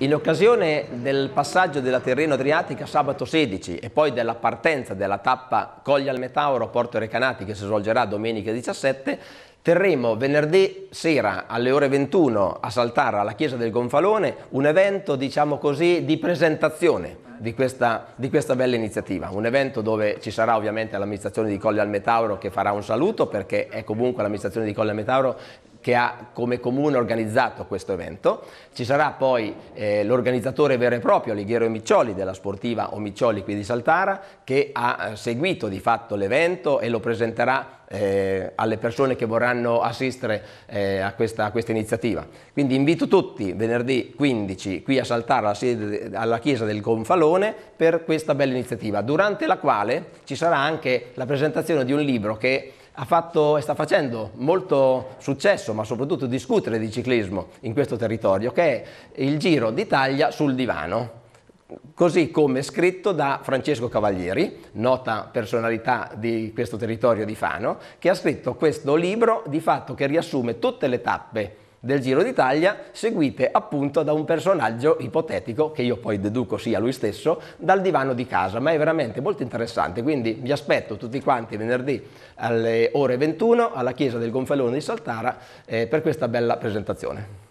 In occasione del passaggio della Terreno Adriatica sabato 16 e poi della partenza della tappa Coglia al Metauro Porto Recanati che si svolgerà domenica 17, terremo venerdì sera alle ore 21 a saltare alla chiesa del Gonfalone un evento diciamo così di presentazione di questa, di questa, bella iniziativa. Un evento dove ci sarà ovviamente l'amministrazione di Colle al Metauro che farà un saluto perché è comunque l'amministrazione di Colle al Metauro che ha come comune organizzato questo evento. Ci sarà poi eh, l'organizzatore vero e proprio, Alighiero Omiccioli, della sportiva Omiccioli qui di Saltara, che ha eh, seguito di fatto l'evento e lo presenterà eh, alle persone che vorranno assistere eh, a, questa, a, questa, iniziativa. Quindi invito tutti venerdì 15 qui a saltare alla, sede, alla chiesa del Gonfalone per questa bella iniziativa, durante la quale ci sarà anche la presentazione di un libro che ha fatto, e sta facendo molto successo, ma soprattutto discutere di ciclismo in questo territorio, che è il Giro d'Italia sul divano Così come scritto da Francesco Cavalieri, nota personalità di questo territorio di Fano, che ha scritto questo libro di fatto che riassume tutte le tappe del Giro d'Italia seguite appunto da un personaggio ipotetico che io poi deduco sia lui stesso dal divano di casa ma è veramente molto interessante quindi vi aspetto tutti quanti venerdì alle ore 21 alla chiesa del Gonfalone di Saltara eh, per questa bella presentazione.